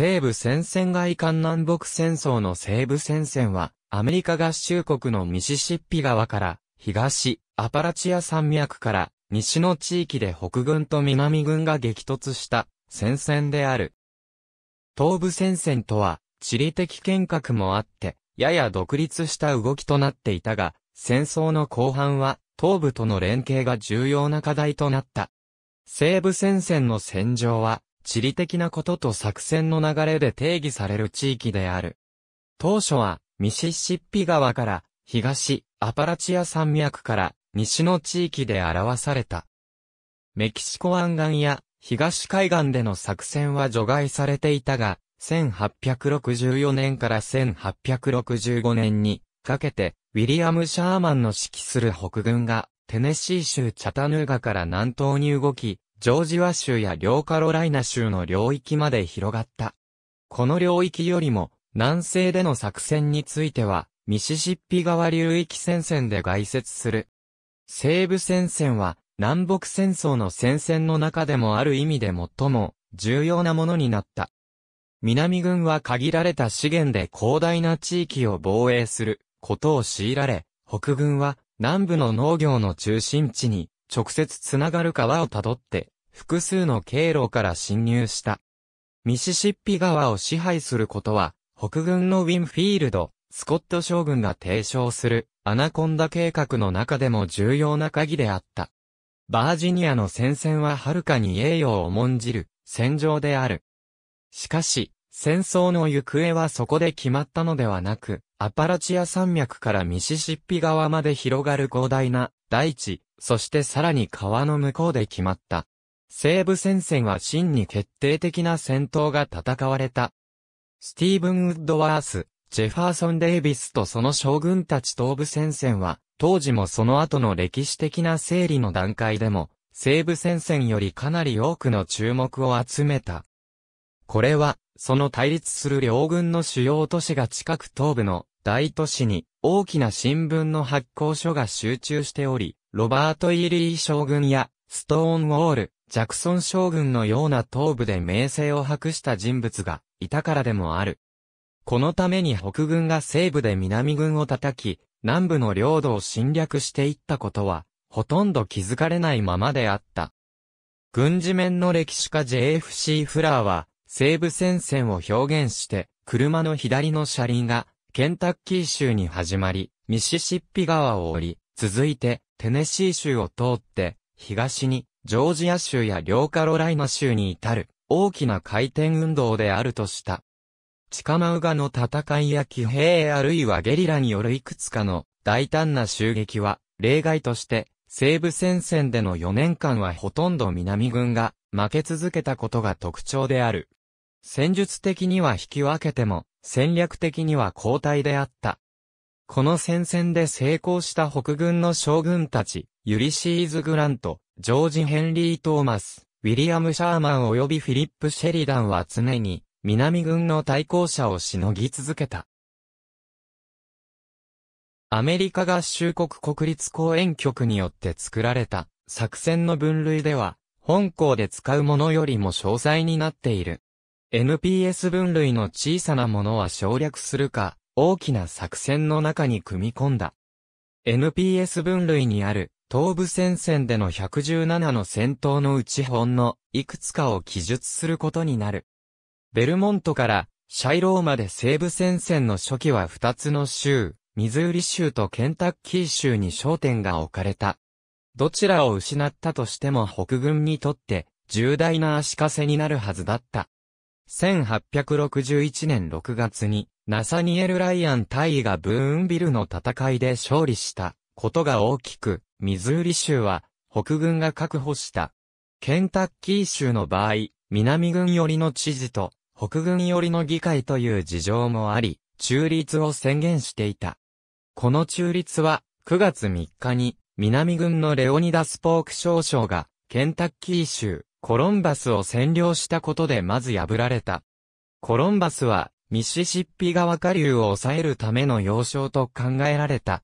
西部戦線外環南北戦争の西部戦線は、アメリカ合衆国のミシシッピ川から、東、アパラチア山脈から、西の地域で北軍と南軍が激突した戦線である。東部戦線とは、地理的見学もあって、やや独立した動きとなっていたが、戦争の後半は、東部との連携が重要な課題となった。西部戦線の戦場は、地理的なことと作戦の流れで定義される地域である。当初は、ミシシッピ川から、東、アパラチア山脈から、西の地域で表された。メキシコ湾岸や、東海岸での作戦は除外されていたが、1864年から1865年に、かけて、ウィリアム・シャーマンの指揮する北軍が、テネシー州チャタヌーガから南東に動き、ジョージア州や両カロライナ州の領域まで広がった。この領域よりも、南西での作戦については、ミシシッピ川流域戦線で外説する。西部戦線は、南北戦争の戦線の中でもある意味で最も重要なものになった。南軍は限られた資源で広大な地域を防衛することを強いられ、北軍は南部の農業の中心地に直接つながる川をたどって、複数の経路から侵入した。ミシシッピ川を支配することは、北軍のウィンフィールド、スコット将軍が提唱するアナコンダ計画の中でも重要な鍵であった。バージニアの戦線ははるかに栄誉を重んじる戦場である。しかし、戦争の行方はそこで決まったのではなく、アパラチア山脈からミシシッピ川まで広がる広大な大地、そしてさらに川の向こうで決まった。西部戦線は真に決定的な戦闘が戦われた。スティーブン・ウッドワース、ジェファーソン・デイビスとその将軍たち東部戦線は、当時もその後の歴史的な整理の段階でも、西部戦線よりかなり多くの注目を集めた。これは、その対立する両軍の主要都市が近く東部の大都市に大きな新聞の発行所が集中しており、ロバート・イリー将軍や、ストーンウォール、ジャクソン将軍のような東部で名声を博した人物がいたからでもある。このために北軍が西部で南軍を叩き、南部の領土を侵略していったことは、ほとんど気づかれないままであった。軍事面の歴史家 JFC フラーは、西部戦線を表現して、車の左の車輪が、ケンタッキー州に始まり、ミシシッピ川を降り、続いて、テネシー州を通って、東に、ジョージア州や両カロライナ州に至る、大きな回転運動であるとした。チカマウガの戦いや騎兵あるいはゲリラによるいくつかの大胆な襲撃は、例外として、西部戦線での4年間はほとんど南軍が負け続けたことが特徴である。戦術的には引き分けても、戦略的には交代であった。この戦線で成功した北軍の将軍たち、ユリシーズ・グラント、ジョージ・ヘンリー・トーマス、ウィリアム・シャーマン及びフィリップ・シェリダンは常に、南軍の対抗者をしのぎ続けた。アメリカ合衆国国立公園局によって作られた作戦の分類では、本校で使うものよりも詳細になっている。NPS 分類の小さなものは省略するか、大きな作戦の中に組み込んだ。NPS 分類にある東部戦線での117の戦闘のうちほんのいくつかを記述することになる。ベルモントからシャイローまで西部戦線の初期は2つの州、ミズーリ州とケンタッキー州に焦点が置かれた。どちらを失ったとしても北軍にとって重大な足かせになるはずだった。1861年6月にナサニエル・ライアン大尉がブーンビルの戦いで勝利したことが大きく、ミズーリ州は北軍が確保した。ケンタッキー州の場合、南軍寄りの知事と北軍寄りの議会という事情もあり、中立を宣言していた。この中立は9月3日に南軍のレオニダス・ポーク少将がケンタッキー州コロンバスを占領したことでまず破られた。コロンバスはミシシッピ川下流を抑えるための要衝と考えられた。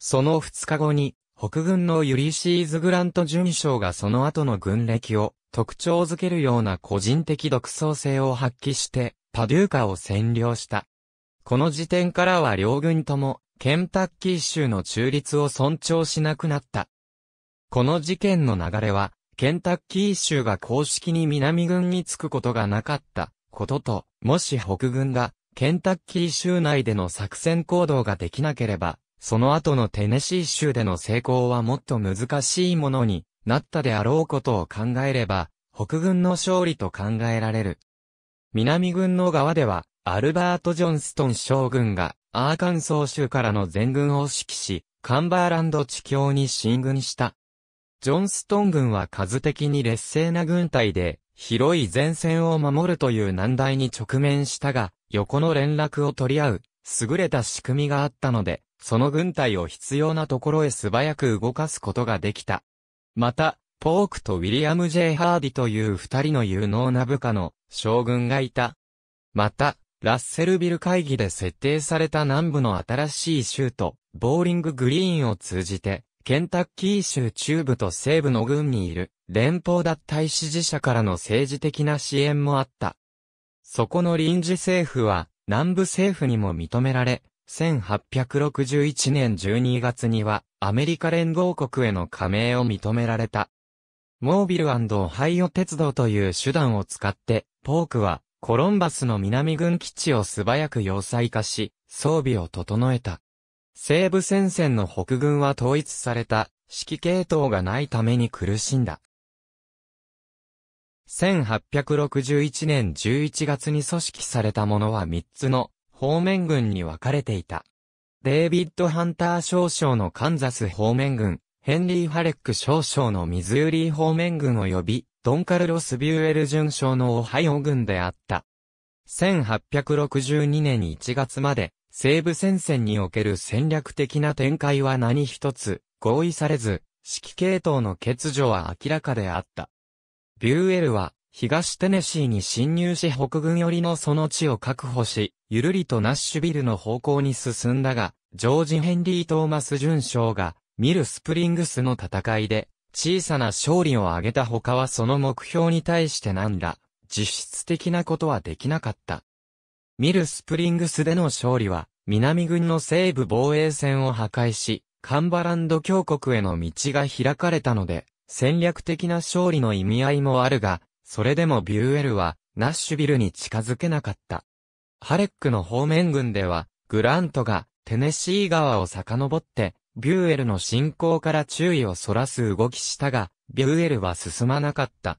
その2日後に、北軍のユリシーズ・グラント巡将がその後の軍歴を特徴づけるような個人的独創性を発揮して、パデューカを占領した。この時点からは両軍とも、ケンタッキー州の中立を尊重しなくなった。この事件の流れは、ケンタッキー州が公式に南軍に着くことがなかったことと、もし北軍が、ケンタッキー州内での作戦行動ができなければ、その後のテネシー州での成功はもっと難しいものになったであろうことを考えれば、北軍の勝利と考えられる。南軍の側では、アルバート・ジョンストン将軍が、アーカンソー州からの全軍を指揮し、カンバーランド地境に進軍した。ジョンストン軍は数的に劣勢な軍隊で、広い前線を守るという難題に直面したが、横の連絡を取り合う、優れた仕組みがあったので、その軍隊を必要なところへ素早く動かすことができた。また、ポークとウィリアム・ J・ ハーディという二人の有能な部下の将軍がいた。また、ラッセルビル会議で設定された南部の新しい州都、ボーリンググリーンを通じて、ケンタッキー州中部と西部の軍にいる連邦脱退支持者からの政治的な支援もあった。そこの臨時政府は南部政府にも認められ、1861年12月にはアメリカ連合国への加盟を認められた。モービルオハイオ鉄道という手段を使って、ポークはコロンバスの南軍基地を素早く要塞化し、装備を整えた。西部戦線の北軍は統一された指揮系統がないために苦しんだ。1861年11月に組織されたものは3つの方面軍に分かれていた。デイビッド・ハンター少将のカンザス方面軍、ヘンリー・ハレック少将のミズーリー方面軍及び、ドンカルロス・ビューエル巡将のオハイオ軍であった。1862年1月まで、西部戦線における戦略的な展開は何一つ合意されず、指揮系統の欠如は明らかであった。ビューエルは、東テネシーに侵入し北軍寄りのその地を確保し、ゆるりとナッシュビルの方向に進んだが、ジョージ・ヘンリー・トーマス准将が、ミル・スプリングスの戦いで、小さな勝利を挙げた他はその目標に対してなんら、実質的なことはできなかった。ミルスプリングスでの勝利は、南軍の西部防衛線を破壊し、カンバランド峡谷への道が開かれたので、戦略的な勝利の意味合いもあるが、それでもビューエルは、ナッシュビルに近づけなかった。ハレックの方面軍では、グラントが、テネシー川を遡って、ビューエルの進行から注意をそらす動きしたが、ビューエルは進まなかった。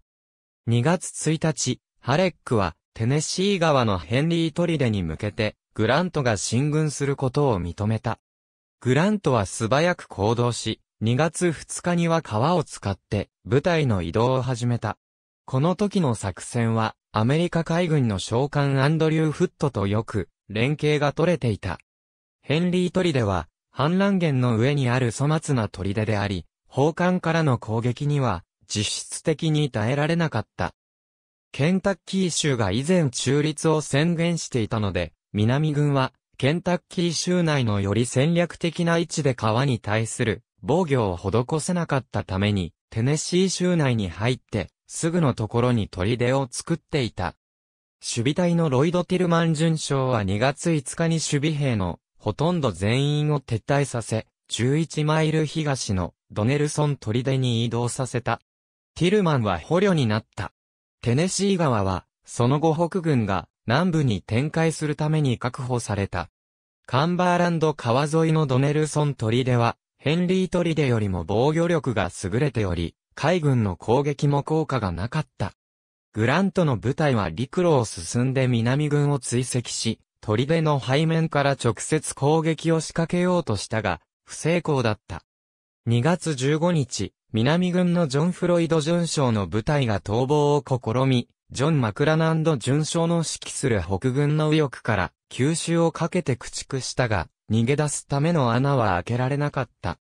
2月1日、ハレックは、テネシー川のヘンリートリデに向けて、グラントが進軍することを認めた。グラントは素早く行動し、2月2日には川を使って部隊の移動を始めた。この時の作戦はアメリカ海軍の召喚アンドリュー・フットとよく連携が取れていた。ヘンリートリデは反乱源の上にある粗末な砦であり、砲艦からの攻撃には実質的に耐えられなかった。ケンタッキー州が以前中立を宣言していたので、南軍は、ケンタッキー州内のより戦略的な位置で川に対する防御を施せなかったために、テネシー州内に入って、すぐのところに砦を作っていた。守備隊のロイド・ティルマン巡将は2月5日に守備兵のほとんど全員を撤退させ、11マイル東のドネルソン砦に移動させた。ティルマンは捕虜になった。テネシー川は、その後北軍が南部に展開するために確保された。カンバーランド川沿いのドネルソン砦は、ヘンリー砦よりも防御力が優れており、海軍の攻撃も効果がなかった。グラントの部隊は陸路を進んで南軍を追跡し、砦の背面から直接攻撃を仕掛けようとしたが、不成功だった。2月15日、南軍のジョン・フロイド巡将の部隊が逃亡を試み、ジョン・マクラナンド巡将の指揮する北軍の右翼から、吸収をかけて駆逐したが、逃げ出すための穴は開けられなかった。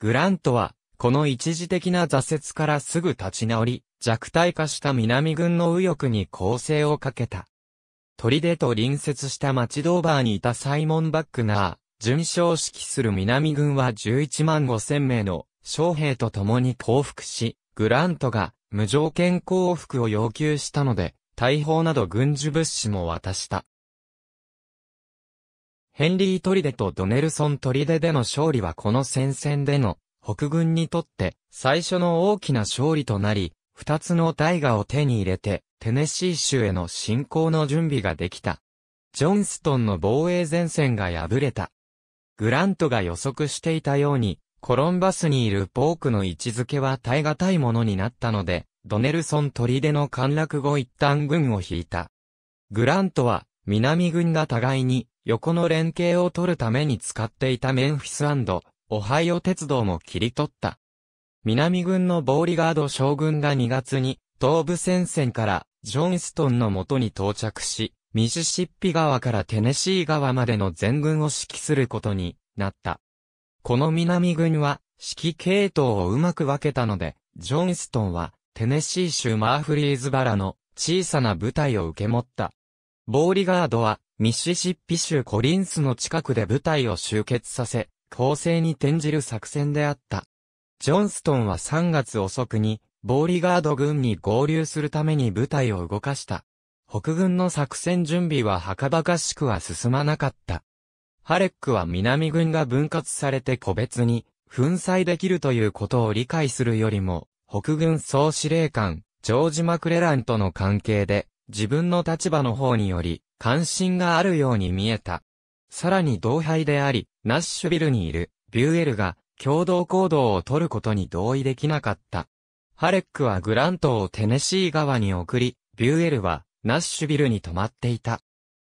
グラントは、この一時的な挫折からすぐ立ち直り、弱体化した南軍の右翼に攻勢をかけた。砦と隣接した町ドーバーにいたサイモン・バックナー、順将指揮する南軍は11万5千名の将兵と共に降伏し、グラントが無条件降伏を要求したので、大砲など軍需物資も渡した。ヘンリー・トリデとドネルソン・トリデでの勝利はこの戦線での北軍にとって最初の大きな勝利となり、二つの大河を手に入れてテネシー州への侵攻の準備ができた。ジョンストンの防衛前線が敗れた。グラントが予測していたように、コロンバスにいるポークの位置づけは耐え難いものになったので、ドネルソン砦の陥落後一旦軍を引いた。グラントは、南軍が互いに、横の連携を取るために使っていたメンフィスオハイオ鉄道も切り取った。南軍のボーリガード将軍が2月に、東部戦線から、ジョンストンの元に到着し、ミシシッピ川からテネシー川までの全軍を指揮することになった。この南軍は指揮系統をうまく分けたので、ジョンストンはテネシー州マーフリーズバラの小さな部隊を受け持った。ボーリガードはミシシッピ州コリンスの近くで部隊を集結させ、攻勢に転じる作戦であった。ジョンストンは3月遅くにボーリガード軍に合流するために部隊を動かした。北軍の作戦準備は墓場合宿は進まなかった。ハレックは南軍が分割されて個別に粉砕できるということを理解するよりも、北軍総司令官、ジョージ・マクレランとの関係で、自分の立場の方により、関心があるように見えた。さらに同輩であり、ナッシュビルにいる、ビューエルが、共同行動を取ることに同意できなかった。ハレックはグラントをテネシー川に送り、ビューエルはナッシュビルに泊まっていた。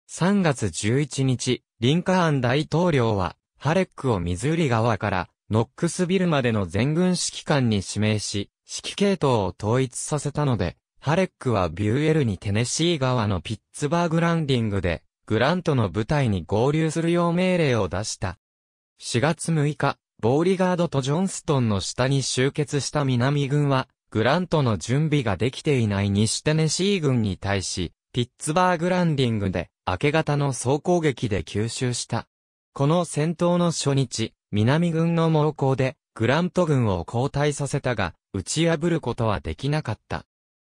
3月11日、リンカーン大統領は、ハレックをミズーリ川からノックスビルまでの全軍指揮官に指名し、指揮系統を統一させたので、ハレックはビューエルにテネシー川のピッツバーグランディングで、グラントの部隊に合流するよう命令を出した。4月6日、ボーリガードとジョンストンの下に集結した南軍は、グラントの準備ができていない西テネシー軍に対し、ピッツバーグランディングで明け方の総攻撃で吸収した。この戦闘の初日、南軍の猛攻でグラント軍を後退させたが、打ち破ることはできなかった。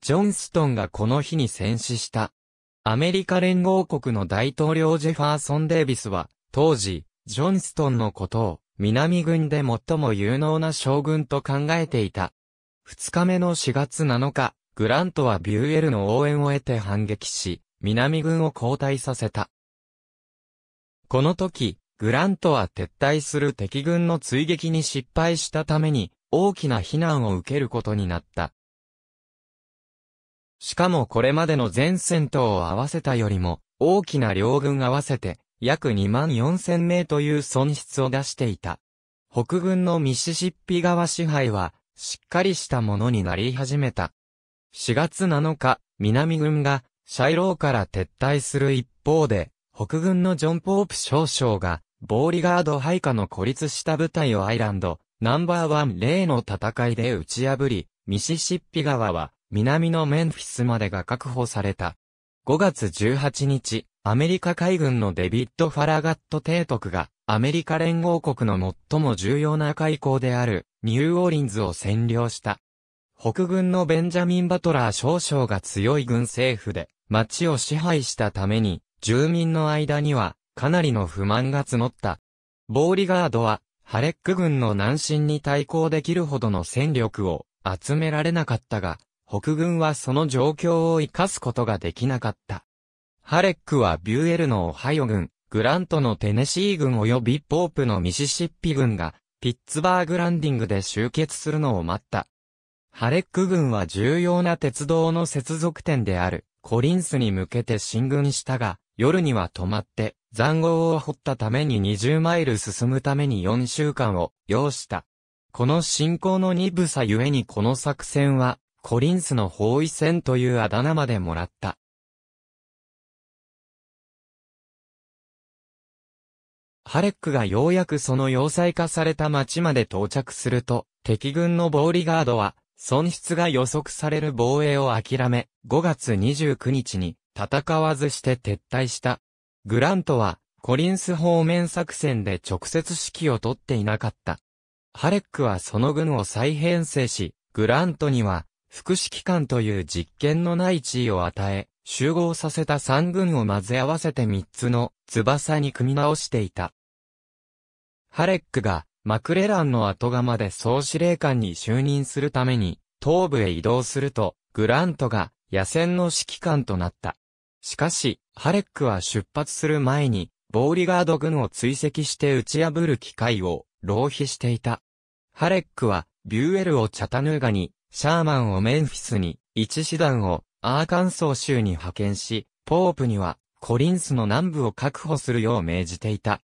ジョンストンがこの日に戦死した。アメリカ連合国の大統領ジェファーソン・デイビスは、当時、ジョンストンのことを、南軍で最も有能な将軍と考えていた。2日目の4月7日、グラントはビューエルの応援を得て反撃し、南軍を後退させた。この時、グラントは撤退する敵軍の追撃に失敗したために、大きな非難を受けることになった。しかもこれまでの全戦闘を合わせたよりも、大きな両軍合わせて、約2万4千名という損失を出していた。北軍のミシシッピ川支配は、しっかりしたものになり始めた。4月7日、南軍が、シャイローから撤退する一方で、北軍のジョン・ポープ少将が、ボーリガード配下の孤立した部隊をアイランド、ナンバーワン例の戦いで打ち破り、ミシシッピ川は、南のメンフィスまでが確保された。5月18日、アメリカ海軍のデビッド・ファラガット提督が、アメリカ連合国の最も重要な海港である、ニューオーリンズを占領した。北軍のベンジャミン・バトラー少将が強い軍政府で町を支配したために住民の間にはかなりの不満が募った。ボーリガードはハレック軍の南進に対抗できるほどの戦力を集められなかったが、北軍はその状況を活かすことができなかった。ハレックはビューエルのオハイオ軍、グラントのテネシー軍及びポープのミシシッピ軍がピッツバーグランディングで集結するのを待った。ハレック軍は重要な鉄道の接続点であるコリンスに向けて進軍したが、夜には止まって残壕を掘ったために20マイル進むために4週間を要した。この進行の鈍さゆえにこの作戦はコリンスの包囲戦というあだ名までもらった。ハレックがようやくその要塞化された町まで到着すると、敵軍のボーリガードは、損失が予測される防衛を諦め、5月29日に戦わずして撤退した。グラントは、コリンス方面作戦で直接指揮を取っていなかった。ハレックはその軍を再編成し、グラントには、副指揮官という実権のない地位を与え、集合させた三軍を混ぜ合わせて三つの翼に組み直していた。ハレックがマクレランの後釜で総司令官に就任するために東部へ移動すると、グラントが野戦の指揮官となった。しかし、ハレックは出発する前に、ボーリガード軍を追跡して打ち破る機会を浪費していた。ハレックは、ビューエルをチャタヌーガに、シャーマンをメンフィスに、一師団をアーカンソー州に派遣し、ポープにはコリンスの南部を確保するよう命じていた。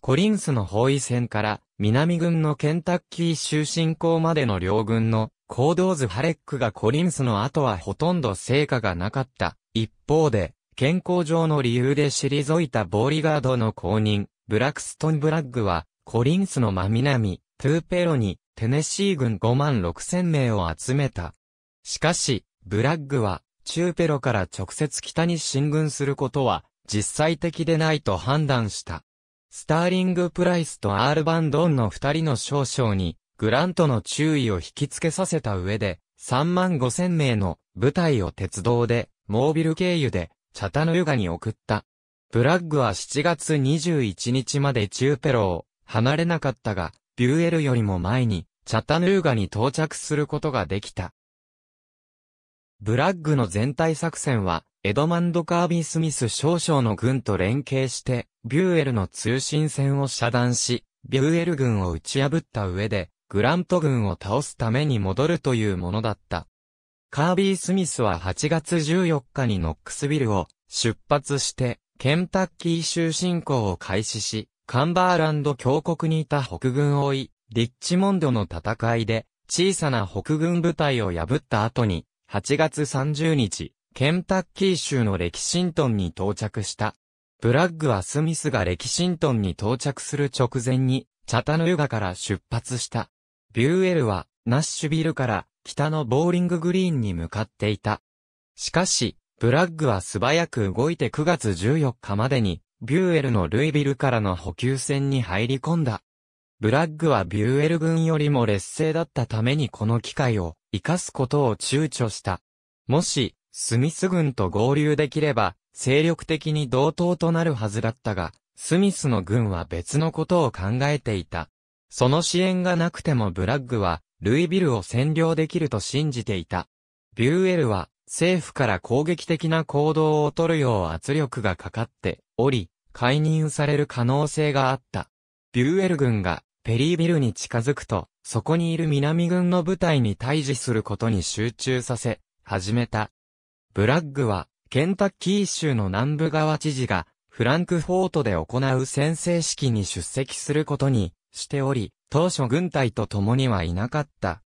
コリンスの包囲戦から南軍のケンタッキー州侵攻までの両軍の行動図ハレックがコリンスの後はほとんど成果がなかった。一方で、健康上の理由で退いたボーリガードの公認、ブラクストン・ブラッグは、コリンスの真南、トゥーペロに、テネシー軍5万6千名を集めた。しかし、ブラッグは、チューペロから直接北に進軍することは、実際的でないと判断した。スターリング・プライスとアール・バンドンの二人の少将に、グラントの注意を引きつけさせた上で、3万5千名の部隊を鉄道で、モービル経由で、チャタヌーガに送った。ブラッグは7月21日まで中ペロを離れなかったが、ビューエルよりも前に、チャタヌーガに到着することができた。ブラッグの全体作戦は、エドマンド・カービー・スミス少将の軍と連携して、ビューエルの通信線を遮断し、ビューエル軍を打ち破った上で、グラント軍を倒すために戻るというものだった。カービー・スミスは8月14日にノックスビルを出発して、ケンタッキー州侵攻を開始し、カンバーランド峡谷にいた北軍を追い、リッチモンドの戦いで、小さな北軍部隊を破った後に、8月30日、ケンタッキー州のレキシントンに到着した。ブラッグはスミスがレキシントンに到着する直前に、チャタヌーガから出発した。ビューエルは、ナッシュビルから北のボーリンググリーンに向かっていた。しかし、ブラッグは素早く動いて9月14日までに、ビューエルのルイビルからの補給線に入り込んだ。ブラッグはビューエル軍よりも劣勢だったためにこの機会を生かすことを躊躇した。もし、スミス軍と合流できれば、精力的に同等となるはずだったが、スミスの軍は別のことを考えていた。その支援がなくてもブラッグは、ルイビルを占領できると信じていた。ビューエルは、政府から攻撃的な行動を取るよう圧力がかかっており、解任される可能性があった。ビューエル軍が、ペリービルに近づくと、そこにいる南軍の部隊に対峙することに集中させ、始めたブラッグは、ケンタッキー州の南部側知事が、フランクフォートで行う宣誓式に出席することにしており、当初軍隊と共にはいなかった。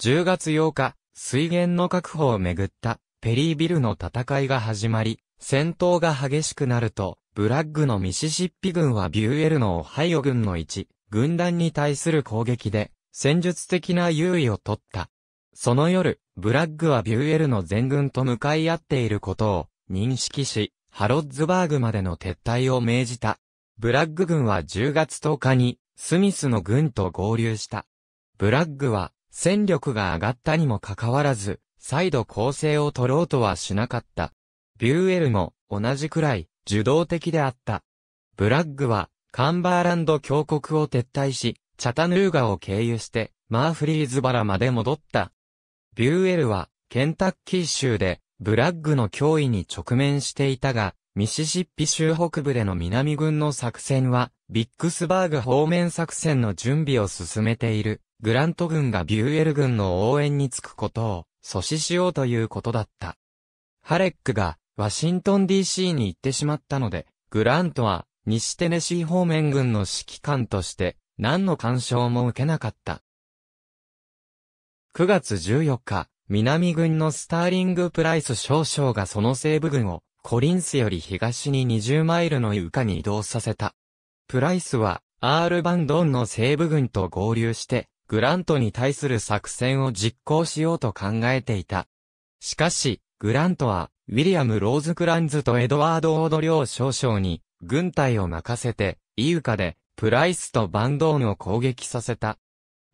10月8日、水源の確保をめぐったペリービルの戦いが始まり、戦闘が激しくなると、ブラッグのミシシッピ軍はビューエルのオハイオ軍の1、軍団に対する攻撃で、戦術的な優位を取った。その夜、ブラッグはビューエルの全軍と向かい合っていることを認識し、ハロッズバーグまでの撤退を命じた。ブラッグ軍は10月10日にスミスの軍と合流した。ブラッグは戦力が上がったにもかかわらず、再度攻勢を取ろうとはしなかった。ビューエルも同じくらい受動的であった。ブラッグはカンバーランド峡谷を撤退し、チャタヌーガを経由してマーフリーズバラまで戻った。ビューエルは、ケンタッキー州で、ブラッグの脅威に直面していたが、ミシシッピ州北部での南軍の作戦は、ビックスバーグ方面作戦の準備を進めている、グラント軍がビューエル軍の応援につくことを、阻止しようということだった。ハレックが、ワシントン DC に行ってしまったので、グラントは、西テネシー方面軍の指揮官として、何の干渉も受けなかった。9月14日、南軍のスターリング・プライス少将がその西部軍を、コリンスより東に20マイルの床に移動させた。プライスは、アール・バンドンの西部軍と合流して、グラントに対する作戦を実行しようと考えていた。しかし、グラントは、ウィリアム・ローズ・クランズとエドワード・オードリョウ少将に、軍隊を任せて、イウカで、プライスとバンドーンを攻撃させた。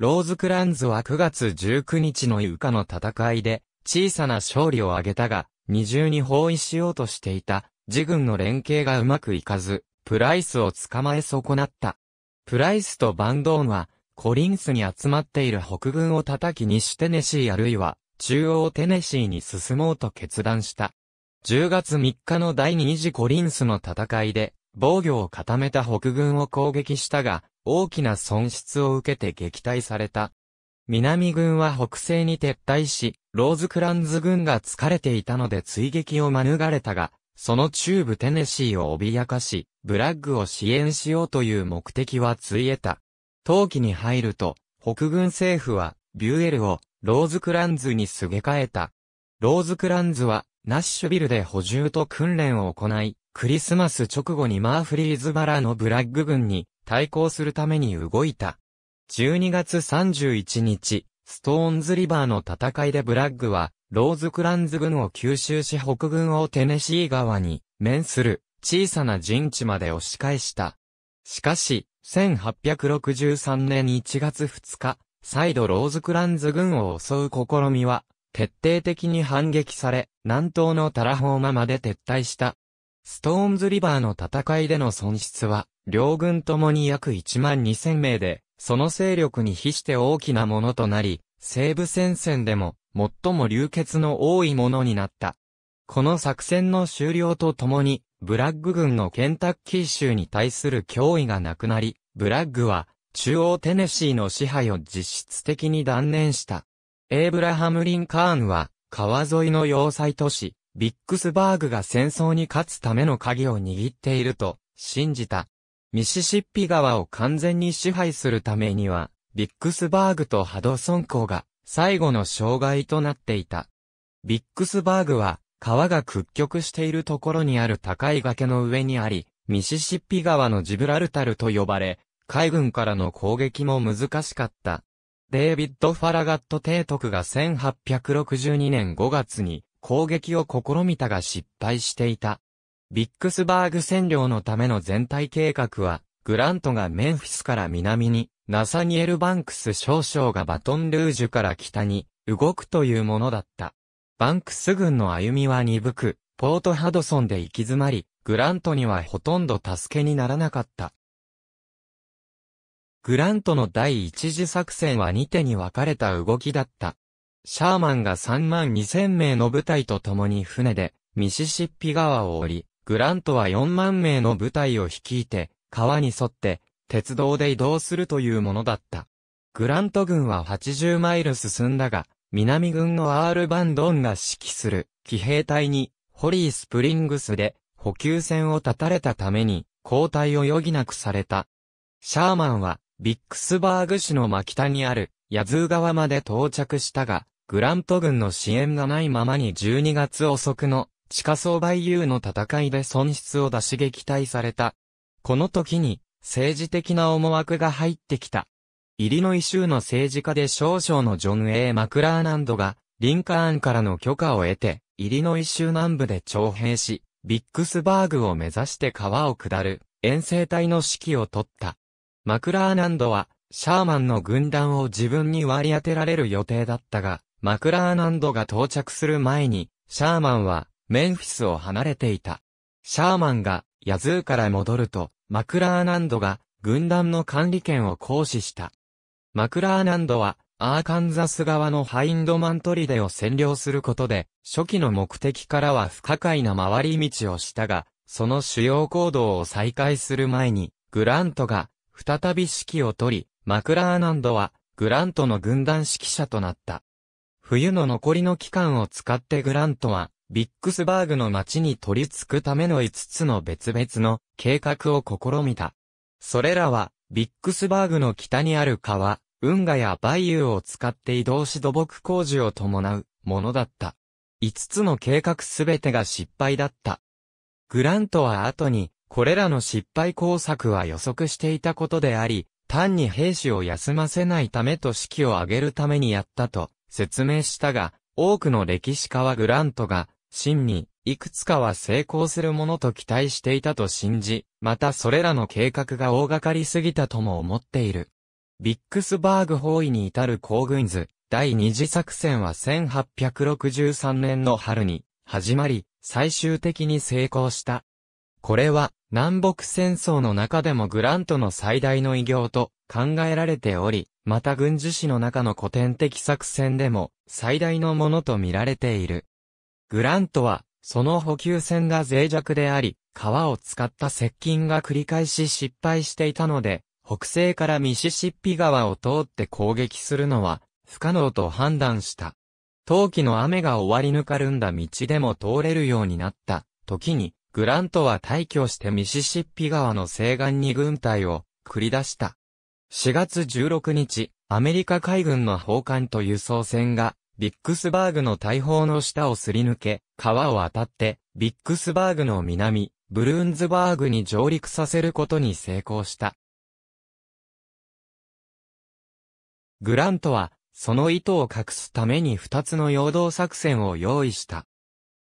ローズクランズは9月19日のイウカの戦いで、小さな勝利を挙げたが、二重に包囲しようとしていた、自軍の連携がうまくいかず、プライスを捕まえ損なった。プライスとバンドーンは、コリンスに集まっている北軍を叩き西テネシーあるいは、中央テネシーに進もうと決断した。10月3日の第2次コリンスの戦いで、防御を固めた北軍を攻撃したが、大きな損失を受けて撃退された。南軍は北西に撤退し、ローズクランズ軍が疲れていたので追撃を免れたが、その中部テネシーを脅かし、ブラッグを支援しようという目的はついえた。冬季に入ると、北軍政府は、ビューエルを、ローズクランズにすげ替えた。ローズクランズは、ナッシュビルで補充と訓練を行い、クリスマス直後にマーフリーズバラのブラッグ軍に、対抗するために動いた。12月31日、ストーンズリバーの戦いでブラッグは、ローズクランズ軍を吸収し北軍をテネシー川に面する小さな陣地まで押し返した。しかし、1863年1月2日、再度ローズクランズ軍を襲う試みは、徹底的に反撃され、南東のタラホーマまで撤退した。ストーンズリバーの戦いでの損失は、両軍ともに約1万2000名で、その勢力に比して大きなものとなり、西部戦線でも最も流血の多いものになった。この作戦の終了とともに、ブラッグ軍のケンタッキー州に対する脅威がなくなり、ブラッグは中央テネシーの支配を実質的に断念した。エイブラハム・リンカーンは川沿いの要塞都市、ビックスバーグが戦争に勝つための鍵を握っていると信じた。ミシシッピ川を完全に支配するためには、ビックスバーグとハドソン港が最後の障害となっていた。ビックスバーグは、川が屈曲しているところにある高い崖の上にあり、ミシシッピ川のジブラルタルと呼ばれ、海軍からの攻撃も難しかった。デイビッド・ファラガット提督が1862年5月に攻撃を試みたが失敗していた。ビックスバーグ占領のための全体計画は、グラントがメンフィスから南に、ナサニエル・バンクス少将がバトンルージュから北に、動くというものだった。バンクス軍の歩みは鈍く、ポートハドソンで行き詰まり、グラントにはほとんど助けにならなかった。グラントの第一次作戦は2手に分かれた動きだった。シャーマンが3万2000名の部隊と共に船で、ミシシッピ川を降り、グラントは4万名の部隊を率いて、川に沿って、鉄道で移動するというものだった。グラント軍は80マイル進んだが、南軍のアール・バンドンが指揮する騎兵隊に、ホリー・スプリングスで補給船を断たれたために、交代を余儀なくされた。シャーマンは、ビックスバーグ市の真北にある、ヤズー川まで到着したが、グラント軍の支援がないままに12月遅くの地下層売優の戦いで損失を出し撃退された。この時に、政治的な思惑が入ってきた。イリノイ州の政治家で少々のジョン・エイ・マクラーナンドが、リンカーンからの許可を得て、イリノイ州南部で徴兵し、ビックスバーグを目指して川を下る、遠征隊の指揮を取った。マクラーナンドは、シャーマンの軍団を自分に割り当てられる予定だったが、マクラーナンドが到着する前に、シャーマンは、メンフィスを離れていた。シャーマンがヤズーから戻ると、マクラーナンドが軍団の管理権を行使した。マクラーナンドはアーカンザス側のハインドマントリデを占領することで、初期の目的からは不可解な回り道をしたが、その主要行動を再開する前に、グラントが再び指揮を取り、マクラーナンドはグラントの軍団指揮者となった。冬の残りの期間を使ってグラントはビックスバーグの町に取り付くための5つの別々の計画を試みた。それらは、ビックスバーグの北にある川、運河やバイユーを使って移動し土木工事を伴うものだった。5つの計画すべてが失敗だった。グラントは後に、これらの失敗工作は予測していたことであり、単に兵士を休ませないためと士気を上げるためにやったと説明したが、多くの歴史家はグラントが真に、いくつかは成功するものと期待していたと信じ、またそれらの計画が大掛かりすぎたとも思っている。ビックスバーグ包囲に至る行軍図、第二次作戦は1863年の春に始まり、最終的に成功した。これは南北戦争の中でもグラントの最大の偉業と考えられており、また軍事史の中の古典的作戦でも最大のものと見られている。グラントは、その補給線が脆弱であり、川を使った接近が繰り返し失敗していたので、北西からミシシッピ川を通って攻撃するのは不可能と判断した。冬季の雨が終わりぬかるんだ道でも通れるようになった時に、グラントは退去してミシシッピ川の西岸に軍隊を繰り出した。4月16日、アメリカ海軍の砲艦と輸送船がビックスバーグの大砲の下をすり抜け、川を渡って、ビックスバーグの南、ブルーンズバーグに上陸させることに成功した。グラントは、その意図を隠すために二つの陽動作戦を用意した。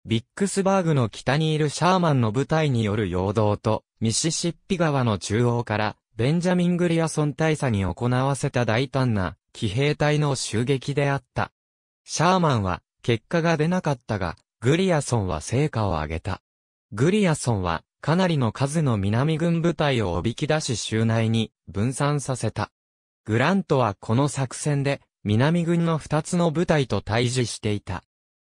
ビックスバーグの北にいるシャーマンの部隊による陽動と、ミシシッピ川の中央から、ベンジャミン・グリアソン大佐に行わせた大胆な、騎兵隊の襲撃であった。シャーマンは結果が出なかったが、グリアソンは成果を上げた。グリアソンはかなりの数の南軍部隊をおびき出し州内に分散させた。グラントはこの作戦で南軍の二つの部隊と対峙していた。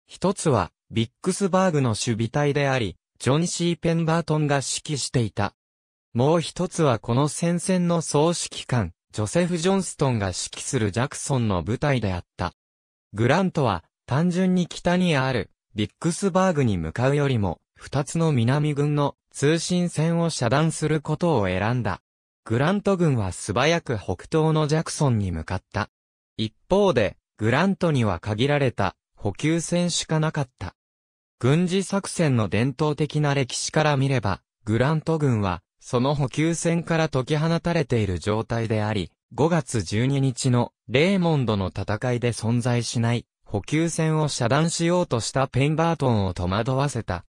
一つはビックスバーグの守備隊であり、ジョン・シー・ペンバートンが指揮していた。もう一つはこの戦線の総指揮官、ジョセフ・ジョンストンが指揮するジャクソンの部隊であった。グラントは、単純に北にある、ビックスバーグに向かうよりも、二つの南軍の通信線を遮断することを選んだ。グラント軍は素早く北東のジャクソンに向かった。一方で、グラントには限られた補給線しかなかった。軍事作戦の伝統的な歴史から見れば、グラント軍は、その補給線から解き放たれている状態であり、5月12日のレーモンドの戦いで存在しない補給線を遮断しようとしたペンバートンを戸惑わせた。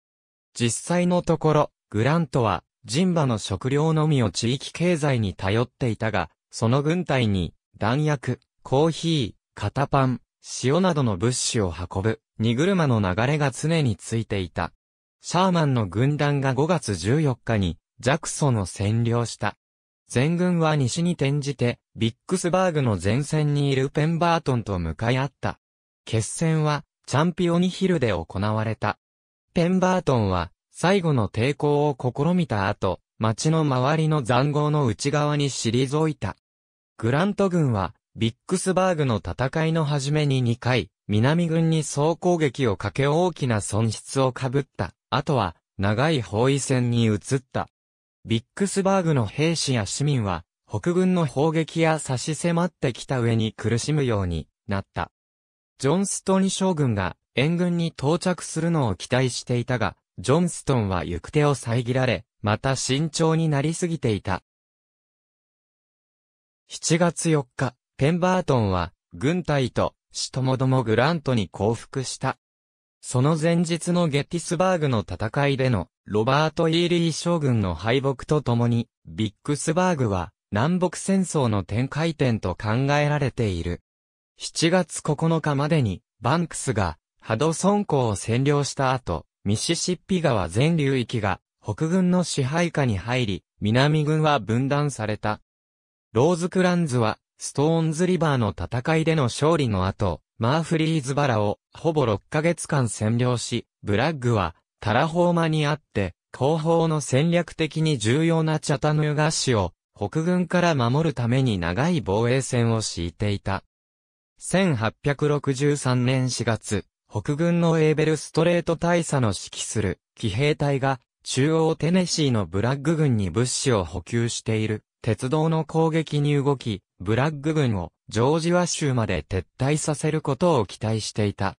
実際のところ、グラントは、ジンバの食料のみを地域経済に頼っていたが、その軍隊に、弾薬、コーヒー、肩パン、塩などの物資を運ぶ、荷車の流れが常についていた。シャーマンの軍団が5月14日に、ジャクソンを占領した。全軍は西に転じて、ビックスバーグの前線にいるペンバートンと向かい合った。決戦は、チャンピオニヒルで行われた。ペンバートンは、最後の抵抗を試みた後、町の周りの残壕の内側に退いた。グラント軍は、ビックスバーグの戦いの初めに2回、南軍に総攻撃をかけ大きな損失をかぶった。あとは、長い包囲戦に移った。ビックスバーグの兵士や市民は、北軍の砲撃や差し迫ってきた上に苦しむようになった。ジョンストン将軍が援軍に到着するのを期待していたが、ジョンストンは行く手を遮られ、また慎重になりすぎていた。7月4日、ペンバートンは、軍隊と、死ともどもグラントに降伏した。その前日のゲティスバーグの戦いでの、ロバート・イーリー将軍の敗北とともに、ビックスバーグは、南北戦争の展開点と考えられている。7月9日までに、バンクスが、ハドソン港を占領した後、ミシシッピ川全流域が、北軍の支配下に入り、南軍は分断された。ローズクランズは、ストーンズリバーの戦いでの勝利の後、マーフリーズバラをほぼ6ヶ月間占領し、ブラッグはタラホーマにあって、後方の戦略的に重要なチャタヌーガ市を北軍から守るために長い防衛線を敷いていた。1863年4月、北軍のエーベルストレート大佐の指揮する騎兵隊が中央テネシーのブラッグ軍に物資を補給している鉄道の攻撃に動き、ブラッグ軍をジョージア州まで撤退させることを期待していた。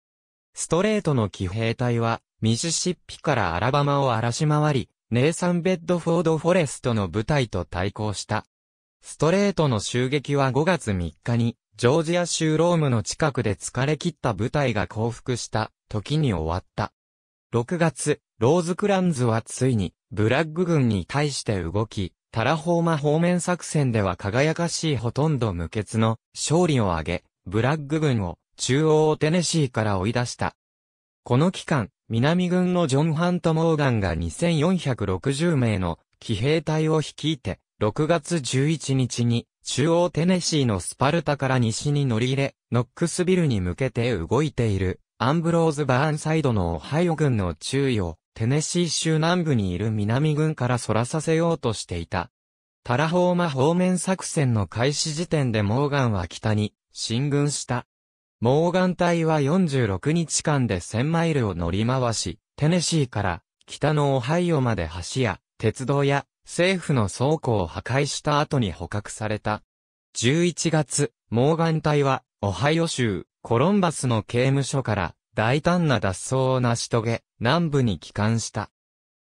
ストレートの騎兵隊は、ミシシッピからアラバマを荒らし回り、ネイサン・ベッドフォード・フォレストの部隊と対抗した。ストレートの襲撃は5月3日に、ジョージア州ロームの近くで疲れ切った部隊が降伏した時に終わった。6月、ローズクランズはついに、ブラッグ軍に対して動き、タラホーマ方面作戦では輝かしいほとんど無欠の勝利を挙げ、ブラッグ軍を中央テネシーから追い出した。この期間、南軍のジョン・ハント・モーガンが2460名の騎兵隊を率いて、6月11日に中央テネシーのスパルタから西に乗り入れ、ノックスビルに向けて動いているアンブローズ・バーンサイドのオハイオ軍の注意をテネシー州南部にいる南軍から反らさせようとしていた。タラホーマ方面作戦の開始時点でモーガンは北に進軍した。モーガン隊は46日間で1000マイルを乗り回し、テネシーから北のオハイオまで橋や鉄道や政府の倉庫を破壊した後に捕獲された。11月、モーガン隊はオハイオ州コロンバスの刑務所から大胆な脱走を成し遂げ、南部に帰還した。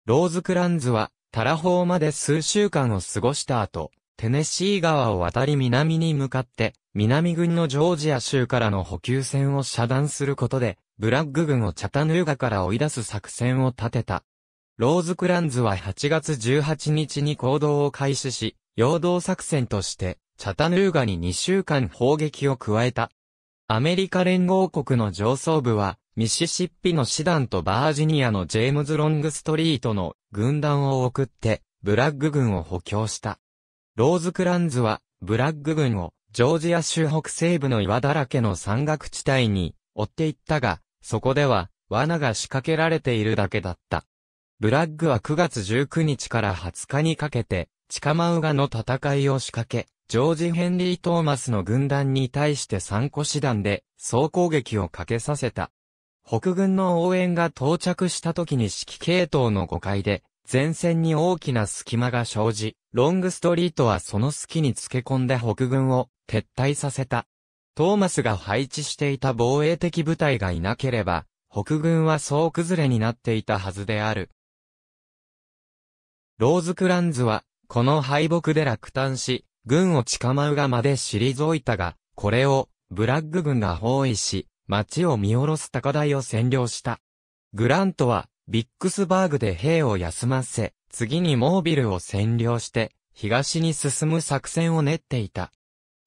ローズクランズは、タラホーまで数週間を過ごした後、テネシー川を渡り南に向かって、南軍のジョージア州からの補給線を遮断することで、ブラッグ軍をチャタヌーガから追い出す作戦を立てた。ローズクランズは8月18日に行動を開始し、陽動作戦として、チャタヌーガに2週間砲撃を加えた。アメリカ連合国の上層部は、ミシシッピの師団とバージニアのジェームズ・ロングストリートの軍団を送って、ブラッグ軍を補強した。ローズ・クランズは、ブラッグ軍を、ジョージア州北西部の岩だらけの山岳地帯に、追っていったが、そこでは、罠が仕掛けられているだけだった。ブラッグは9月19日から20日にかけて、チカマウガの戦いを仕掛け、ジョージ・ヘンリー・トーマスの軍団に対して参個師団で総攻撃をかけさせた。北軍の応援が到着した時に指揮系統の誤解で、前線に大きな隙間が生じ、ロングストリートはその隙につけ込んで北軍を撤退させた。トーマスが配置していた防衛的部隊がいなければ、北軍は総崩れになっていたはずである。ローズクランズは、この敗北で落胆し、軍を近うがまで退いたが、これを、ブラッグ軍が包囲し、町を見下ろす高台を占領した。グラントは、ビックスバーグで兵を休ませ、次にモービルを占領して、東に進む作戦を練っていた。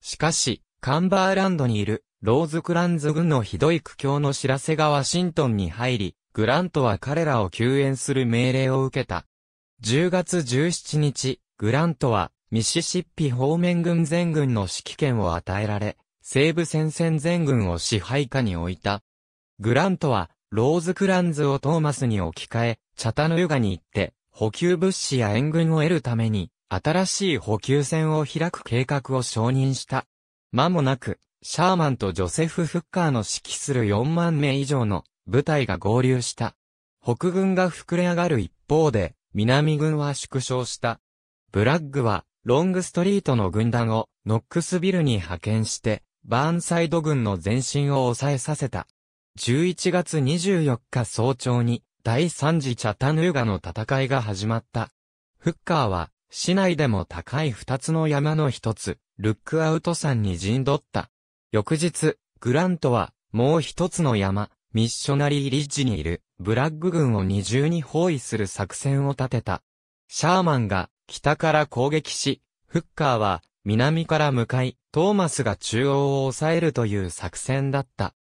しかし、カンバーランドにいる、ローズクランズ軍のひどい苦境の知らせがワシントンに入り、グラントは彼らを救援する命令を受けた。10月17日、グラントは、ミシシッピ方面軍全軍の指揮権を与えられ、西部戦線全軍を支配下に置いた。グラントは、ローズクランズをトーマスに置き換え、チャタヌーガに行って、補給物資や援軍を得るために、新しい補給船を開く計画を承認した。間もなく、シャーマンとジョセフ・フッカーの指揮する4万名以上の部隊が合流した。北軍が膨れ上がる一方で、南軍は縮小した。ブラッグは、ロングストリートの軍団をノックスビルに派遣して、バーンサイド軍の前進を抑えさせた。11月24日早朝に第3次チャタヌーガの戦いが始まった。フッカーは市内でも高い2つの山の1つ、ルックアウト山に陣取った。翌日、グラントはもう1つの山、ミッショナリーリッジにいるブラッグ軍を二重に包囲する作戦を立てた。シャーマンが北から攻撃し、フッカーは南から向かい、トーマスが中央を抑えるという作戦だった。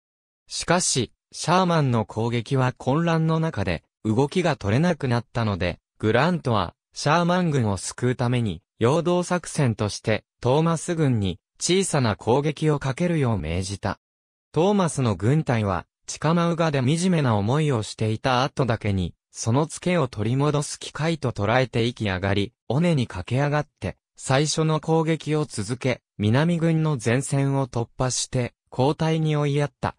しかし、シャーマンの攻撃は混乱の中で動きが取れなくなったので、グラントはシャーマン軍を救うために、陽動作戦としてトーマス軍に小さな攻撃をかけるよう命じた。トーマスの軍隊は、近下マウガで惨めな思いをしていた後だけに、そのツケを取り戻す機会と捉えて息上がり、尾根に駆け上がって、最初の攻撃を続け、南軍の前線を突破して、交代に追いやった。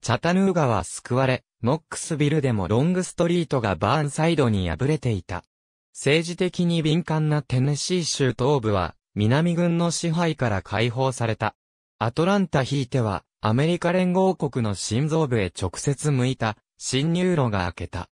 チャタヌーガは救われ、ノックスビルでもロングストリートがバーンサイドに敗れていた。政治的に敏感なテネシー州東部は、南軍の支配から解放された。アトランタひいては、アメリカ連合国の心臓部へ直接向いた、侵入路が開けた。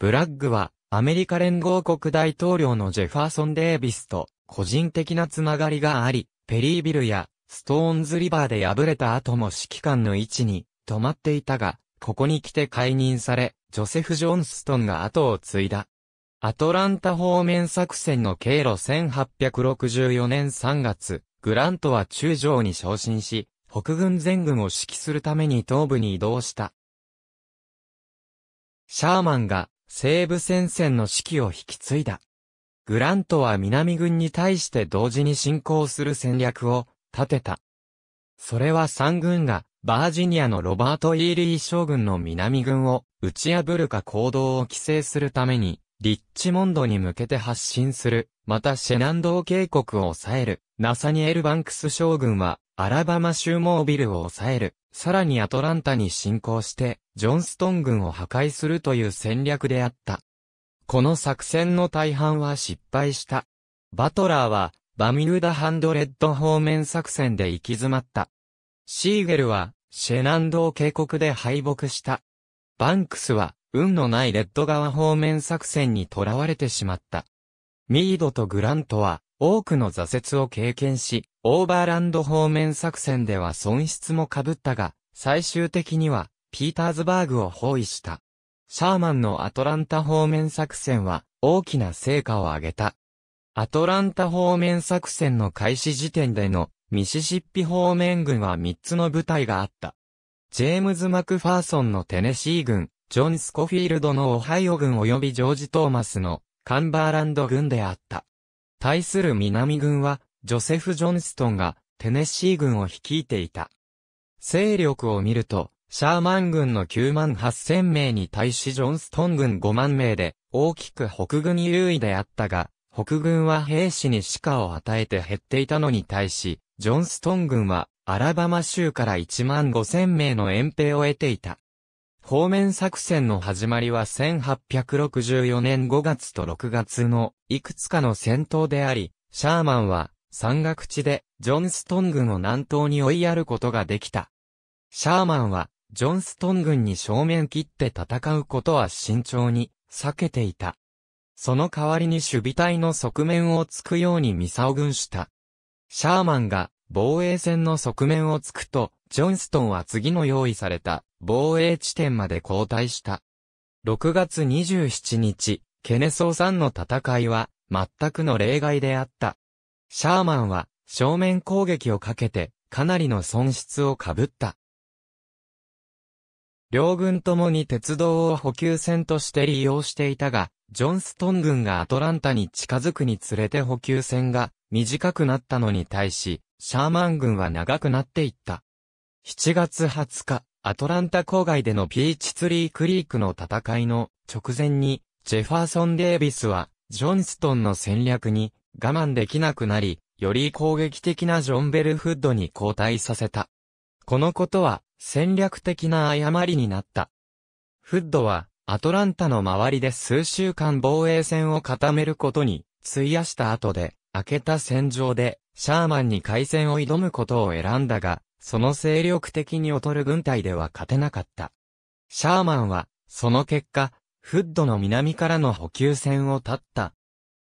ブラッグは、アメリカ連合国大統領のジェファーソン・デービスと、個人的なつながりがあり、ペリービルや、ストーンズ・リバーで敗れた後も指揮官の位置に、止まっていたが、ここに来て解任され、ジョセフ・ジョンストンが後を継いだ。アトランタ方面作戦の経路1864年3月、グラントは中将に昇進し、北軍全軍を指揮するために東部に移動した。シャーマンが西部戦線の指揮を引き継いだ。グラントは南軍に対して同時に進行する戦略を立てた。それは三軍がバージニアのロバート・イーリー将軍の南軍を打ち破るか行動を規制するために、リッチモンドに向けて発進する、またシェナンドー渓谷を抑える、ナサニエル・バンクス将軍はアラバマ州モービルを抑える、さらにアトランタに侵攻して、ジョンストン軍を破壊するという戦略であった。この作戦の大半は失敗した。バトラーは、バミューダハンドレッド方面作戦で行き詰まった。シーゲルは、シェナンドー渓谷で敗北した。バンクスは、運のないレッド側方面作戦に囚われてしまった。ミードとグラントは、多くの挫折を経験し、オーバーランド方面作戦では損失も被ったが、最終的には、ピーターズバーグを包囲した。シャーマンのアトランタ方面作戦は、大きな成果を上げた。アトランタ方面作戦の開始時点での、ミシシッピ方面軍は3つの部隊があった。ジェームズ・マクファーソンのテネシー軍、ジョン・スコフィールドのオハイオ軍及びジョージ・トーマスのカンバーランド軍であった。対する南軍は、ジョセフ・ジョンストンが、テネシー軍を率いていた。勢力を見ると、シャーマン軍の9万8000名に対しジョンストン軍5万名で、大きく北軍優位であったが、北軍は兵士に歯科を与えて減っていたのに対し、ジョンストン軍は、アラバマ州から1万5000名の遠兵を得ていた。方面作戦の始まりは1864年5月と6月のいくつかの戦闘であり、シャーマンは山岳地でジョンストン軍を南東に追いやることができた。シャーマンはジョンストン軍に正面切って戦うことは慎重に避けていた。その代わりに守備隊の側面を突くようにミサオ軍した。シャーマンが防衛戦の側面を突くと、ジョンストンは次の用意された防衛地点まで後退した。6月27日、ケネソーんの戦いは、全くの例外であった。シャーマンは、正面攻撃をかけて、かなりの損失を被った。両軍ともに鉄道を補給線として利用していたが、ジョンストン軍がアトランタに近づくにつれて補給線が短くなったのに対し、シャーマン軍は長くなっていった。7月20日、アトランタ郊外でのピーチツリークリークの戦いの直前に、ジェファーソン・デービスは、ジョンストンの戦略に我慢できなくなり、より攻撃的なジョン・ベルフッドに交代させた。このことは戦略的な誤りになった。フッドはアトランタの周りで数週間防衛戦を固めることに費やした後で、開けた戦場でシャーマンに海戦を挑むことを選んだが、その勢力的に劣る軍隊では勝てなかった。シャーマンは、その結果、フッドの南からの補給線を立った。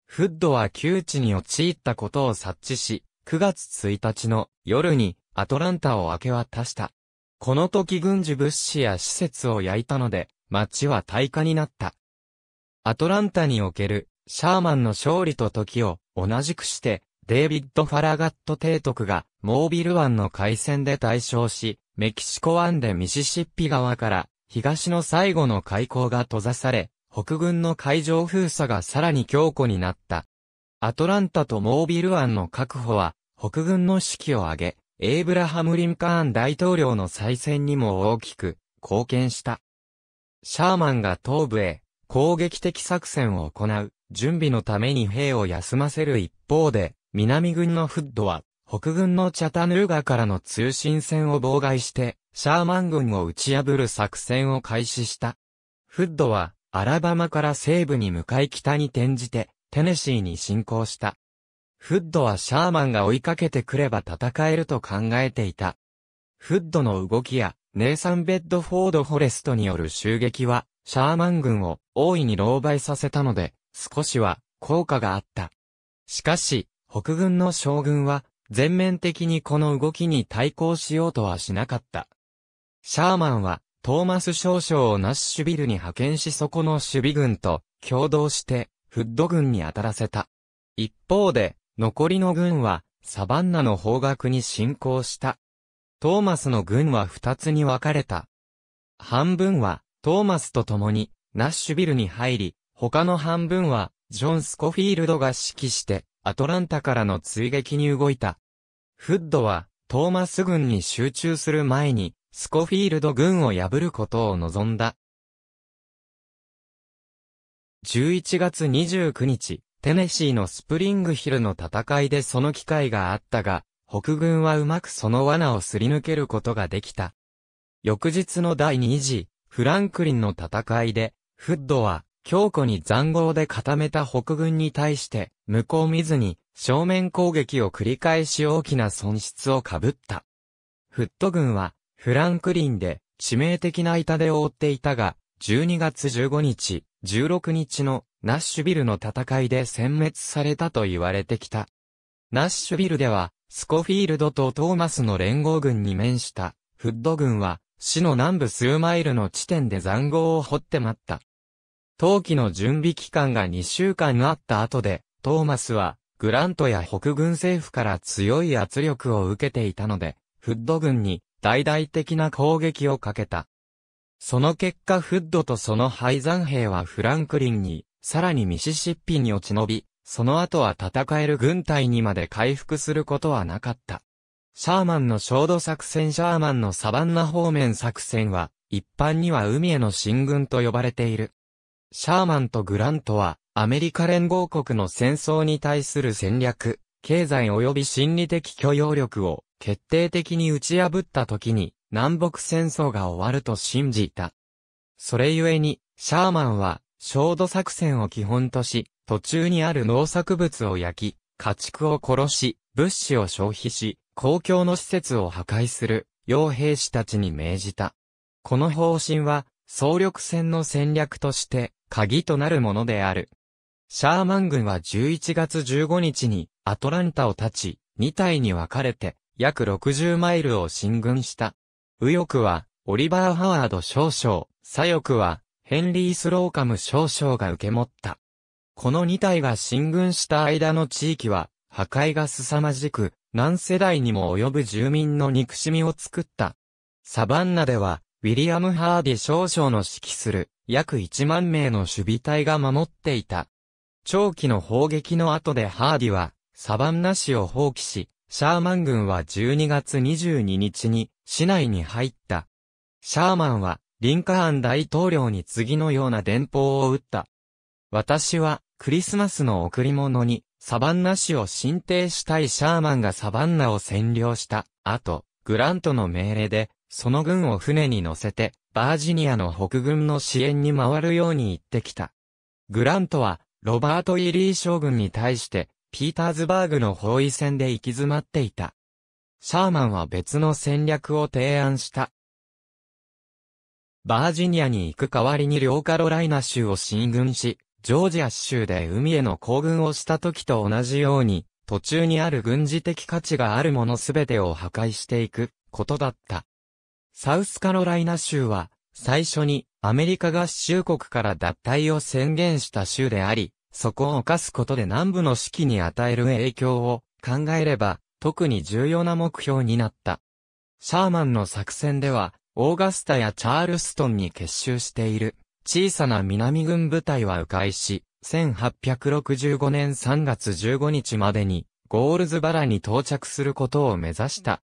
フッドは窮地に陥ったことを察知し、9月1日の夜にアトランタを明け渡した。この時軍需物資や施設を焼いたので、町は大火になった。アトランタにおけるシャーマンの勝利と時を同じくしてデイビッド・ファラガット提督が、モービル湾の海戦で対象し、メキシコ湾でミシシッピ川から、東の最後の海溝が閉ざされ、北軍の海上封鎖がさらに強固になった。アトランタとモービル湾の確保は、北軍の指揮を上げ、エイブラハム・リンカーン大統領の再選にも大きく貢献した。シャーマンが東部へ攻撃的作戦を行う準備のために兵を休ませる一方で、南軍のフッドは、北軍のチャタヌーガからの通信線を妨害して、シャーマン軍を打ち破る作戦を開始した。フッドは、アラバマから西部に向かい北に転じて、テネシーに侵攻した。フッドはシャーマンが追いかけてくれば戦えると考えていた。フッドの動きや、ネイサン・ベッドフォード・フォレストによる襲撃は、シャーマン軍を大いに狼狽させたので、少しは効果があった。しかし、北軍の将軍は、全面的にこの動きに対抗しようとはしなかった。シャーマンは、トーマス少将をナッシュビルに派遣しそこの守備軍と共同して、フッド軍に当たらせた。一方で、残りの軍は、サバンナの方角に進行した。トーマスの軍は二つに分かれた。半分は、トーマスと共に、ナッシュビルに入り、他の半分は、ジョン・スコフィールドが指揮して、アトランタからの追撃に動いた。フッドは、トーマス軍に集中する前に、スコフィールド軍を破ることを望んだ。11月29日、テネシーのスプリングヒルの戦いでその機会があったが、北軍はうまくその罠をすり抜けることができた。翌日の第2次、フランクリンの戦いで、フッドは、強固に残壕で固めた北軍に対して、向こう見ずに、正面攻撃を繰り返し大きな損失を被った。フット軍は、フランクリンで、致命的な痛手を負っていたが、12月15日、16日のナッシュビルの戦いで殲滅されたと言われてきた。ナッシュビルでは、スコフィールドとトーマスの連合軍に面した、フッド軍は、市の南部数マイルの地点で残壕を掘って待った。冬期の準備期間が2週間あった後で、トーマスは、グラントや北軍政府から強い圧力を受けていたので、フッド軍に大々的な攻撃をかけた。その結果フッドとその敗残兵はフランクリンに、さらにミシシッピに落ち延び、その後は戦える軍隊にまで回復することはなかった。シャーマンの焦土作戦シャーマンのサバンナ方面作戦は、一般には海への進軍と呼ばれている。シャーマンとグラントは、アメリカ連合国の戦争に対する戦略、経済及び心理的許容力を決定的に打ち破った時に南北戦争が終わると信じた。それゆえに、シャーマンは、焦土作戦を基本とし、途中にある農作物を焼き、家畜を殺し、物資を消費し、公共の施設を破壊する、傭兵士たちに命じた。この方針は、総力戦の戦略として、鍵となるものである。シャーマン軍は11月15日にアトランタを立ち、2体に分かれて約60マイルを進軍した。右翼はオリバー・ハワード少将、左翼はヘンリー・スローカム少将が受け持った。この2体が進軍した間の地域は破壊が凄まじく、何世代にも及ぶ住民の憎しみを作った。サバンナでは、ウィリアム・ハーディ少将の指揮する約1万名の守備隊が守っていた。長期の砲撃の後でハーディはサバンナ市を放棄し、シャーマン軍は12月22日に市内に入った。シャーマンはリンカーン大統領に次のような電報を打った。私はクリスマスの贈り物にサバンナ市を進呈したいシャーマンがサバンナを占領した後、グラントの命令でその軍を船に乗せて、バージニアの北軍の支援に回るように言ってきた。グラントは、ロバート・イリー将軍に対して、ピーターズバーグの包囲戦で行き詰まっていた。シャーマンは別の戦略を提案した。バージニアに行く代わりに両カロライナ州を進軍し、ジョージア州で海への行軍をした時と同じように、途中にある軍事的価値があるものすべてを破壊していくことだった。サウスカロライナ州は、最初にアメリカ合衆国から脱退を宣言した州であり、そこを犯すことで南部の指揮に与える影響を考えれば、特に重要な目標になった。シャーマンの作戦では、オーガスタやチャールストンに結集している小さな南軍部隊は迂回し、1865年3月15日までにゴールズバラに到着することを目指した。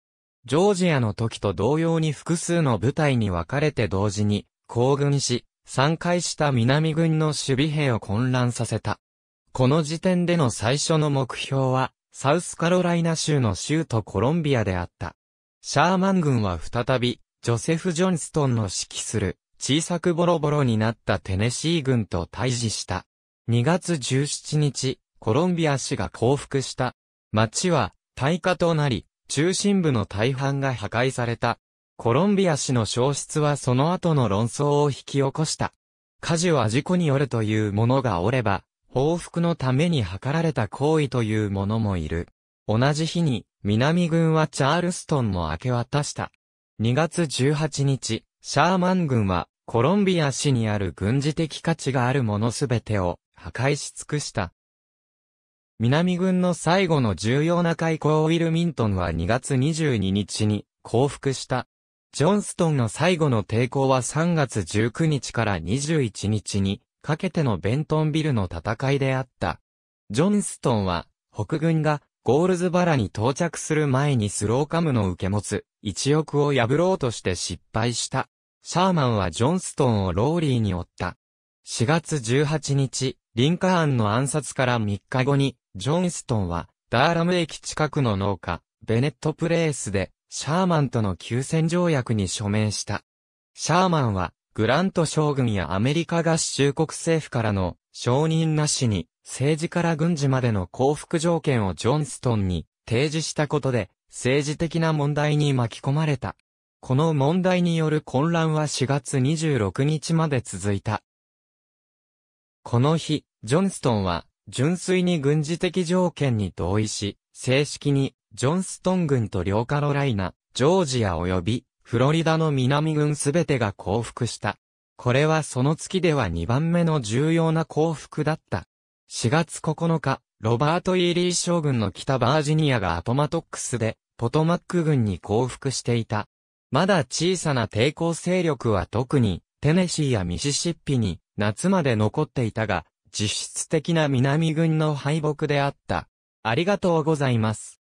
ジョージアの時と同様に複数の部隊に分かれて同時に、行軍し、散開した南軍の守備兵を混乱させた。この時点での最初の目標は、サウスカロライナ州の州都コロンビアであった。シャーマン軍は再び、ジョセフ・ジョンストンの指揮する、小さくボロボロになったテネシー軍と対峙した。2月17日、コロンビア市が降伏した。町は、大火となり、中心部の大半が破壊された。コロンビア市の消失はその後の論争を引き起こした。火事は事故によるという者がおれば、報復のために図られた行為という者もいる。同じ日に、南軍はチャールストンも明け渡した。2月18日、シャーマン軍は、コロンビア市にある軍事的価値があるものすべてを破壊し尽くした。南軍の最後の重要な開港ウィルミントンは2月22日に降伏した。ジョンストンの最後の抵抗は3月19日から21日にかけてのベントンビルの戦いであった。ジョンストンは北軍がゴールズバラに到着する前にスローカムの受け持つ一翼を破ろうとして失敗した。シャーマンはジョンストンをローリーに追った。4月18日、リンカーンの暗殺から3日後にジョンストンは、ダーラム駅近くの農家、ベネットプレースで、シャーマンとの休戦条約に署名した。シャーマンは、グラント将軍やアメリカ合衆国政府からの承認なしに、政治から軍事までの降伏条件をジョンストンに提示したことで、政治的な問題に巻き込まれた。この問題による混乱は4月26日まで続いた。この日、ジョンストンは純粋に軍事的条件に同意し、正式に、ジョンストン軍と両カロライナ、ジョージア及び、フロリダの南軍すべてが降伏した。これはその月では2番目の重要な降伏だった。4月9日、ロバート・イーリー将軍の北バージニアがアポマトックスで、ポトマック軍に降伏していた。まだ小さな抵抗勢力は特に、テネシーやミシシッピに、夏まで残っていたが、実質的な南軍の敗北であった。ありがとうございます。